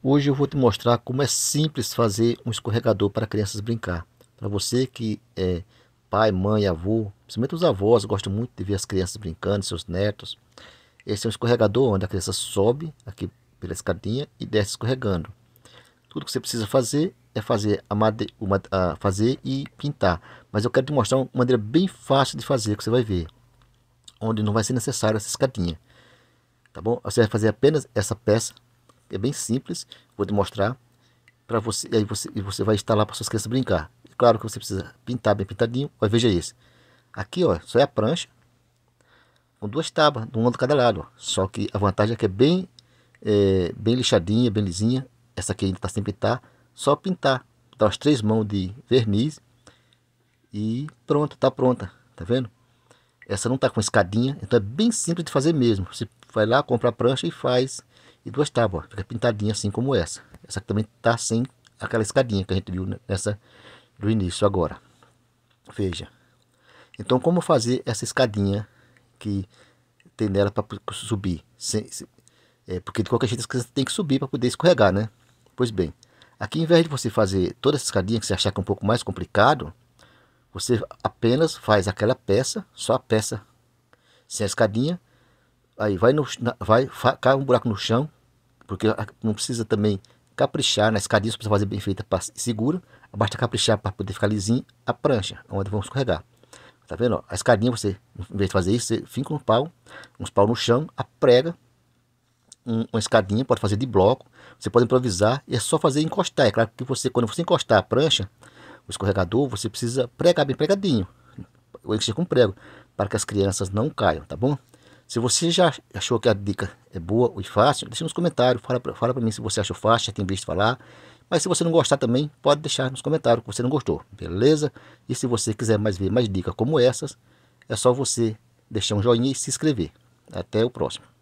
Hoje eu vou te mostrar como é simples fazer um escorregador para crianças brincar. Para você que é pai, mãe, avô, principalmente os avós, gostam muito de ver as crianças brincando, seus netos. Esse é um escorregador onde a criança sobe aqui pela escadinha e desce escorregando. Tudo que você precisa fazer é fazer, a madeira, uma, a fazer e pintar. Mas eu quero te mostrar uma maneira bem fácil de fazer, que você vai ver. Onde não vai ser necessário essa escadinha. Tá bom? Você vai fazer apenas essa peça é bem simples, vou demonstrar para você, e aí você, e você vai instalar para suas crianças brincar. E claro que você precisa pintar bem pintadinho, olha, veja isso. Aqui, ó, só é a prancha, com duas tábuas, de uma de cada lado, ó. só que a vantagem é que é bem, é, bem lixadinha, bem lisinha, essa aqui ainda está sem pintar, só pintar, dar as três mãos de verniz e pronto, tá pronta, tá vendo? Essa não tá com escadinha, então é bem simples de fazer mesmo. Você vai lá, compra a prancha e faz e duas tábuas, fica pintadinha assim como essa. Essa também tá sem aquela escadinha que a gente viu nessa do início agora. Veja. Então, como fazer essa escadinha que tem nela para subir? Sem, é, porque de qualquer jeito você tem que subir para poder escorregar, né? Pois bem, aqui em vez de você fazer toda essa escadinha que você achar que é um pouco mais complicado, você apenas faz aquela peça, só a peça sem a escadinha, aí vai, no, vai cai um buraco no chão, porque não precisa também caprichar, na né? escadinha precisa fazer bem feita segura, basta caprichar para poder ficar lisinho a prancha, é onde vamos escorregar. Tá vendo? A escadinha você, em vez de fazer isso, você finca um pau, uns pau no chão, a prega, um, uma escadinha, pode fazer de bloco, você pode improvisar e é só fazer encostar. É claro que você, quando você encostar a prancha, o escorregador, você precisa pregar bem pregadinho, ou encher com prego, para que as crianças não caiam, tá bom? Se você já achou que a dica é boa e fácil, deixa nos comentários. Fala, fala para mim se você achou fácil, já tem visto falar. Mas se você não gostar também, pode deixar nos comentários que você não gostou, beleza? E se você quiser mais ver mais dicas como essas, é só você deixar um joinha e se inscrever. Até o próximo.